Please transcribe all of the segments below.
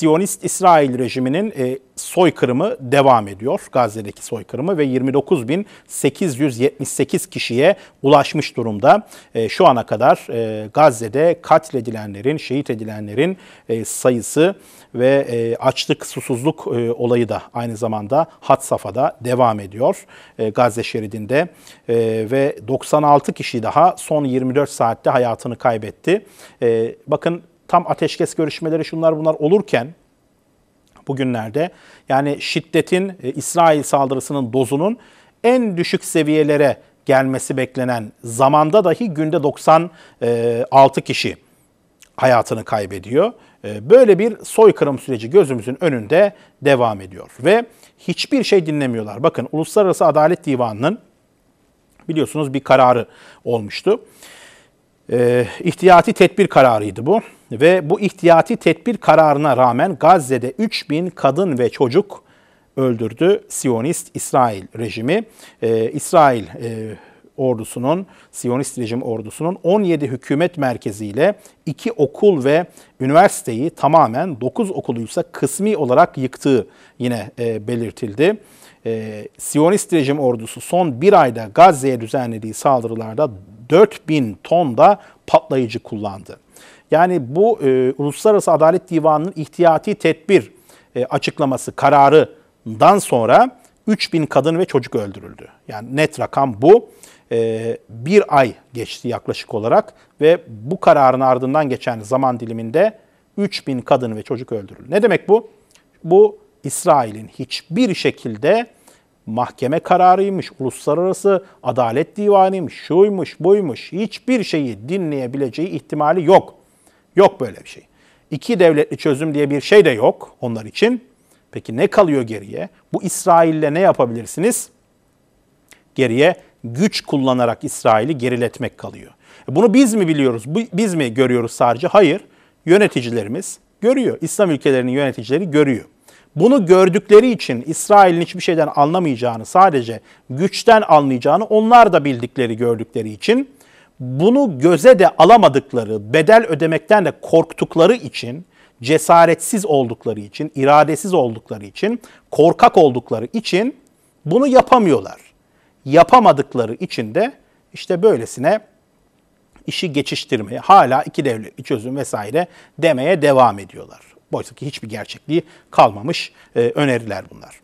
Siyonist İsrail rejiminin e, soykırımı devam ediyor. Gazze'deki soykırımı ve 29.878 kişiye ulaşmış durumda. E, şu ana kadar e, Gazze'de katledilenlerin, şehit edilenlerin e, sayısı ve e, açlık, susuzluk e, olayı da aynı zamanda hat safhada devam ediyor e, Gazze şeridinde. E, ve 96 kişi daha son 24 saatte hayatını kaybetti. E, bakın tam ateşkes görüşmeleri şunlar bunlar olurken bugünlerde yani şiddetin e, İsrail saldırısının dozunun en düşük seviyelere gelmesi beklenen zamanda dahi günde 96 e, kişi hayatını kaybediyor. E, böyle bir soykırım süreci gözümüzün önünde devam ediyor ve hiçbir şey dinlemiyorlar. Bakın Uluslararası Adalet Divanı'nın biliyorsunuz bir kararı olmuştu. İhtiyati tedbir kararıydı bu ve bu ihtiyati tedbir kararına rağmen Gazze'de 3 bin kadın ve çocuk öldürdü Siyonist İsrail rejimi. Ee, İsrail e, ordusunun, Siyonist rejim ordusunun 17 hükümet merkeziyle 2 okul ve üniversiteyi tamamen 9 okuluysa kısmi olarak yıktığı yine e, belirtildi. E, Siyonist rejim ordusu son bir ayda Gazze'ye düzenlediği saldırılarda 4 bin ton da patlayıcı kullandı. Yani bu e, Uluslararası Adalet Divanı'nın ihtiyati tedbir e, açıklaması kararından sonra 3000 kadın ve çocuk öldürüldü. Yani net rakam bu. E, bir ay geçti yaklaşık olarak ve bu kararın ardından geçen zaman diliminde 3000 kadın ve çocuk öldürüldü. Ne demek bu? Bu İsrail'in hiçbir şekilde mahkeme kararıymış, uluslararası adalet divanıymış, şuymuş, buymuş hiçbir şeyi dinleyebileceği ihtimali yok. Yok böyle bir şey. İki devletli çözüm diye bir şey de yok onlar için. Peki ne kalıyor geriye? Bu İsrail'le ne yapabilirsiniz? Geriye güç kullanarak İsrail'i geriletmek kalıyor. E bunu biz mi biliyoruz, biz mi görüyoruz sadece? Hayır, yöneticilerimiz görüyor. İslam ülkelerinin yöneticileri görüyor. Bunu gördükleri için İsrail'in hiçbir şeyden anlamayacağını, sadece güçten anlayacağını onlar da bildikleri, gördükleri için bunu göze de alamadıkları, bedel ödemekten de korktukları için, cesaretsiz oldukları için, iradesiz oldukları için, korkak oldukları için bunu yapamıyorlar. Yapamadıkları için de işte böylesine işi geçiştirmeye, hala iki devletli çözüm vesaire demeye devam ediyorlar. Oysa ki hiçbir gerçekliği kalmamış e, öneriler bunlar.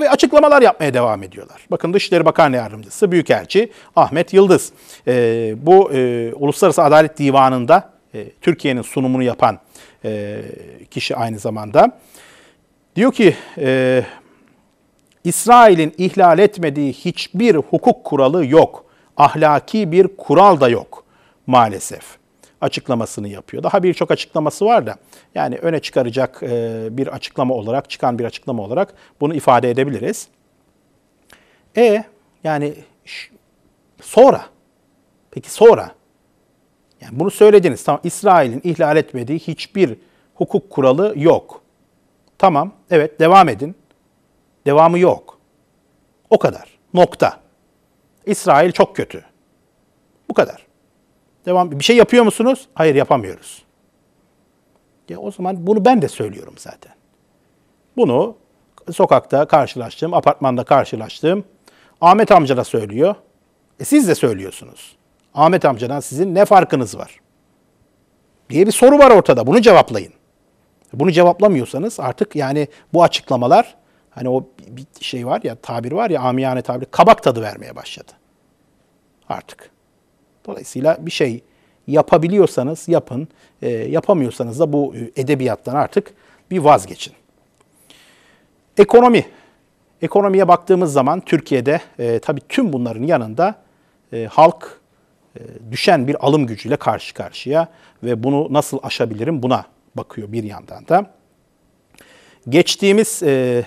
Ve açıklamalar yapmaya devam ediyorlar. Bakın Dışişleri Bakan Yardımcısı Büyükelçi Ahmet Yıldız e, bu e, Uluslararası Adalet Divanı'nda e, Türkiye'nin sunumunu yapan e, kişi aynı zamanda. Diyor ki e, İsrail'in ihlal etmediği hiçbir hukuk kuralı yok. Ahlaki bir kural da yok maalesef açıklamasını yapıyor. Daha birçok açıklaması var da yani öne çıkaracak e, bir açıklama olarak, çıkan bir açıklama olarak bunu ifade edebiliriz. E yani sonra, peki sonra, yani bunu söylediniz tamam İsrail'in ihlal etmediği hiçbir hukuk kuralı yok. Tamam evet devam edin. Devamı yok. O kadar. Nokta. İsrail çok kötü. Bu kadar. Devam. Bir şey yapıyor musunuz? Hayır yapamıyoruz. Ya o zaman bunu ben de söylüyorum zaten. Bunu sokakta karşılaştım, apartmanda karşılaştım. Ahmet amca da söylüyor. E siz de söylüyorsunuz. Ahmet amcadan sizin ne farkınız var? Diye bir soru var ortada. Bunu cevaplayın. Bunu cevaplamıyorsanız artık yani bu açıklamalar hani o bir şey var ya tabir var ya amiyane tabir kabak tadı vermeye başladı. Artık. Dolayısıyla bir şey yapabiliyorsanız yapın, e, yapamıyorsanız da bu e, edebiyattan artık bir vazgeçin. Ekonomi. Ekonomiye baktığımız zaman Türkiye'de e, tabii tüm bunların yanında e, halk e, düşen bir alım gücüyle karşı karşıya ve bunu nasıl aşabilirim buna bakıyor bir yandan da. Geçtiğimiz e,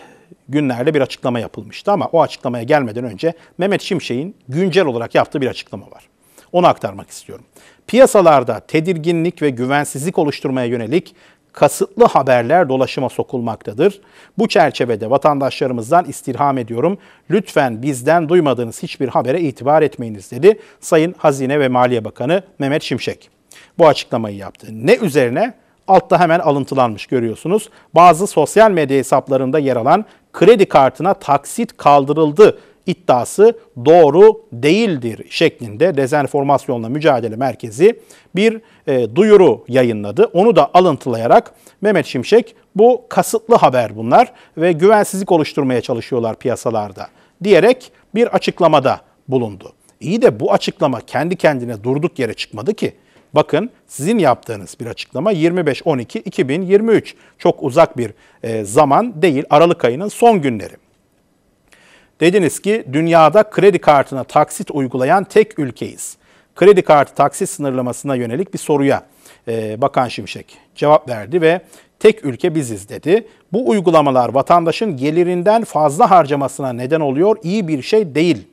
günlerde bir açıklama yapılmıştı ama o açıklamaya gelmeden önce Mehmet Şimşek'in güncel olarak yaptığı bir açıklama var. Onu aktarmak istiyorum. Piyasalarda tedirginlik ve güvensizlik oluşturmaya yönelik kasıtlı haberler dolaşıma sokulmaktadır. Bu çerçevede vatandaşlarımızdan istirham ediyorum. Lütfen bizden duymadığınız hiçbir habere itibar etmeyiniz dedi Sayın Hazine ve Maliye Bakanı Mehmet Şimşek. Bu açıklamayı yaptı. Ne üzerine? Altta hemen alıntılanmış görüyorsunuz. Bazı sosyal medya hesaplarında yer alan kredi kartına taksit kaldırıldı iddiası doğru değildir şeklinde Dezenformasyonla Mücadele Merkezi bir e, duyuru yayınladı. Onu da alıntılayarak Mehmet Şimşek bu kasıtlı haber bunlar ve güvensizlik oluşturmaya çalışıyorlar piyasalarda diyerek bir açıklamada bulundu. İyi de bu açıklama kendi kendine durduk yere çıkmadı ki. Bakın sizin yaptığınız bir açıklama 25-12-2023. Çok uzak bir e, zaman değil Aralık ayının son günleri. Dediniz ki dünyada kredi kartına taksit uygulayan tek ülkeyiz. Kredi kartı taksit sınırlamasına yönelik bir soruya e, Bakan Şimşek cevap verdi ve tek ülke biziz dedi. Bu uygulamalar vatandaşın gelirinden fazla harcamasına neden oluyor, iyi bir şey değil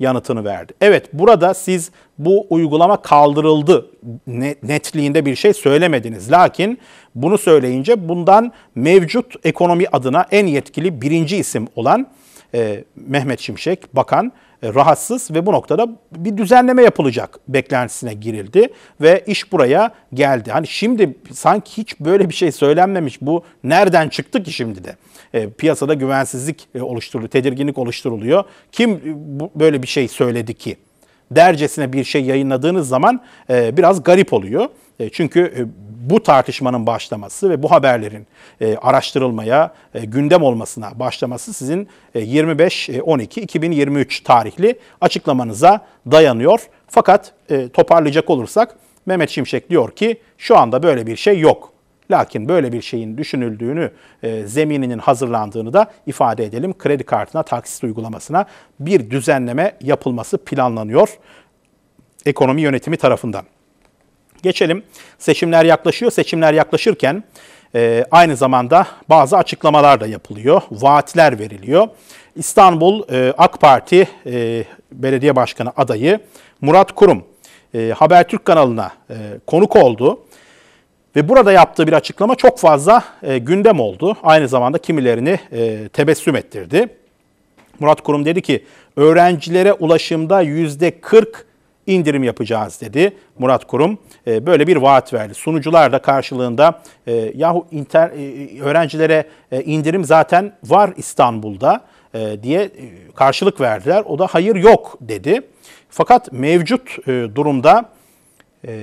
yanıtını verdi. Evet burada siz bu uygulama kaldırıldı netliğinde bir şey söylemediniz. Lakin bunu söyleyince bundan mevcut ekonomi adına en yetkili birinci isim olan e, Mehmet Şimşek bakan e, rahatsız ve bu noktada bir düzenleme yapılacak beklentisine girildi ve iş buraya geldi. Hani şimdi sanki hiç böyle bir şey söylenmemiş. Bu nereden çıktı ki şimdi de? E, piyasada güvensizlik e, oluşturuluyor, tedirginlik oluşturuluyor. Kim e, böyle bir şey söyledi ki? dercesine bir şey yayınladığınız zaman e, biraz garip oluyor. E, çünkü e, bu tartışmanın başlaması ve bu haberlerin e, araştırılmaya, e, gündem olmasına başlaması sizin e, 25-12-2023 e, tarihli açıklamanıza dayanıyor. Fakat e, toparlayacak olursak Mehmet Şimşek diyor ki şu anda böyle bir şey yok. Lakin böyle bir şeyin düşünüldüğünü, e, zemininin hazırlandığını da ifade edelim. Kredi kartına, taksit uygulamasına bir düzenleme yapılması planlanıyor ekonomi yönetimi tarafından. Geçelim seçimler yaklaşıyor. Seçimler yaklaşırken e, aynı zamanda bazı açıklamalar da yapılıyor. Vaatler veriliyor. İstanbul e, AK Parti e, Belediye Başkanı adayı Murat Kurum e, Habertürk kanalına e, konuk oldu. Ve burada yaptığı bir açıklama çok fazla e, gündem oldu. Aynı zamanda kimilerini e, tebessüm ettirdi. Murat Kurum dedi ki öğrencilere ulaşımda yüzde 40 indirim yapacağız dedi Murat Kurum. E, böyle bir vaat verdi. Sunucular da karşılığında e, yahu inter, e, e öğrencilere e, indirim zaten var İstanbul'da e, diye e, karşılık verdiler. O da hayır yok dedi. Fakat mevcut e, durumda e,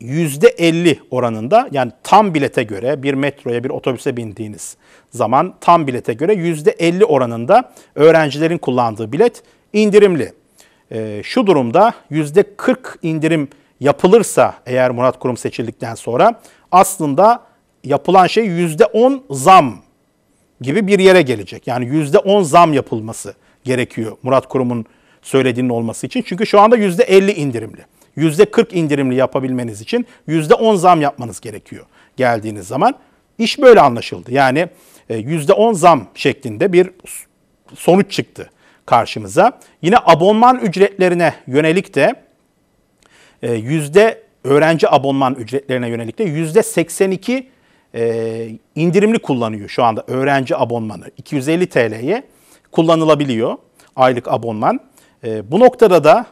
yüzde %50 oranında yani tam bilete göre bir metroya bir otobüse bindiğiniz zaman tam bilete göre %50 oranında öğrencilerin kullandığı bilet indirimli. E, şu durumda %40 indirim yapılırsa eğer Murat Kurum seçildikten sonra aslında yapılan şey %10 zam gibi bir yere gelecek. Yani %10 zam yapılması gerekiyor Murat Kurum'un söylediğinin olması için. Çünkü şu anda %50 indirimli. %40 indirimli yapabilmeniz için %10 zam yapmanız gerekiyor geldiğiniz zaman. İş böyle anlaşıldı. Yani %10 e, zam şeklinde bir sonuç çıktı karşımıza. Yine abonman ücretlerine yönelik de e, yüzde öğrenci abonman ücretlerine yönelik de yüzde 82 e, indirimli kullanıyor şu anda öğrenci abonmanı. 250 TL'ye kullanılabiliyor aylık abonman. E, bu noktada da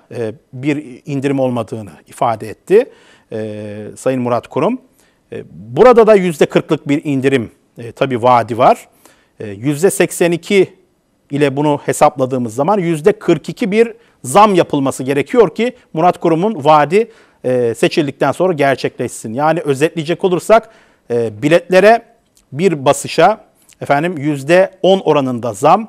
bir indirim olmadığını ifade etti Sayın Murat Kurum. burada da %40'lık bir indirim e, tabii vaadi var. E, %82 ile bunu hesapladığımız zaman yüzde 42 bir zam yapılması gerekiyor ki Murat Kurum'un vaadi e, seçildikten sonra gerçekleşsin. Yani özetleyecek olursak e, biletlere bir basışa efendim yüzde 10 oranında zam,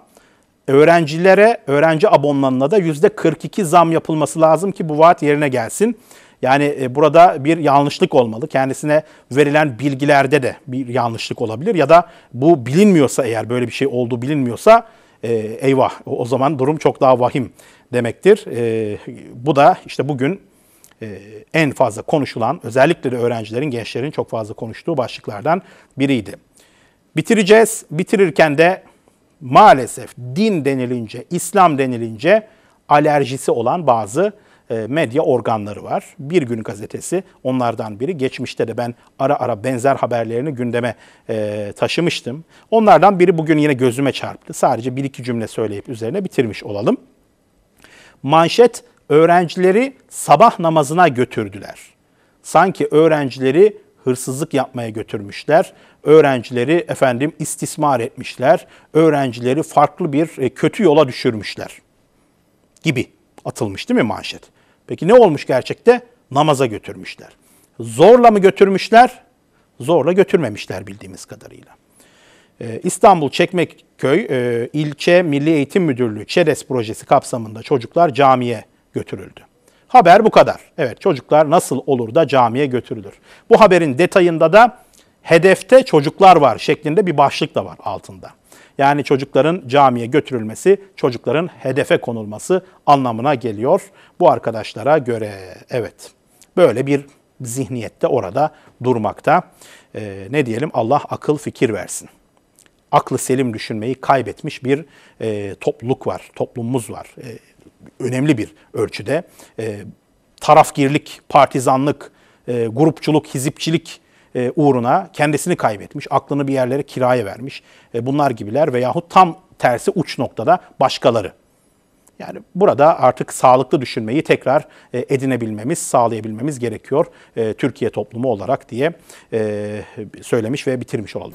öğrencilere öğrenci abonmanına da yüzde 42 zam yapılması lazım ki bu vaat yerine gelsin. Yani e, burada bir yanlışlık olmalı. Kendisine verilen bilgilerde de bir yanlışlık olabilir ya da bu bilinmiyorsa eğer böyle bir şey olduğu bilinmiyorsa e, eyvah o zaman durum çok daha vahim demektir. E, bu da işte bugün e, en fazla konuşulan özellikle de öğrencilerin, gençlerin çok fazla konuştuğu başlıklardan biriydi. Bitireceğiz. Bitirirken de maalesef din denilince, İslam denilince alerjisi olan bazı e, medya organları var. Bir Gün Gazetesi onlardan biri. Geçmişte de ben ara ara benzer haberlerini gündeme e, taşımıştım. Onlardan biri bugün yine gözüme çarptı. Sadece bir iki cümle söyleyip üzerine bitirmiş olalım. Manşet öğrencileri sabah namazına götürdüler. Sanki öğrencileri hırsızlık yapmaya götürmüşler. Öğrencileri efendim istismar etmişler. Öğrencileri farklı bir e, kötü yola düşürmüşler gibi atılmış değil mi manşet? Peki ne olmuş gerçekte? Namaza götürmüşler. Zorla mı götürmüşler? Zorla götürmemişler bildiğimiz kadarıyla. Ee, İstanbul Çekmeköy e, İlçe Milli Eğitim Müdürlüğü ÇEDES projesi kapsamında çocuklar camiye götürüldü. Haber bu kadar. Evet çocuklar nasıl olur da camiye götürülür. Bu haberin detayında da hedefte çocuklar var şeklinde bir başlık da var altında. Yani çocukların camiye götürülmesi, çocukların hedefe konulması anlamına geliyor bu arkadaşlara göre. Evet, böyle bir zihniyette orada durmakta. Ee, ne diyelim Allah akıl fikir versin. Aklı selim düşünmeyi kaybetmiş bir e, topluluk var, toplumumuz var. E, önemli bir ölçüde. E, tarafgirlik, partizanlık, e, grupçuluk, hizipçilik e, uğruna kendisini kaybetmiş, aklını bir yerlere kiraya vermiş e, bunlar gibiler veyahut tam tersi uç noktada başkaları. Yani burada artık sağlıklı düşünmeyi tekrar e, edinebilmemiz, sağlayabilmemiz gerekiyor Türkiye toplumu olarak diye söylemiş ve bitirmiş olalım.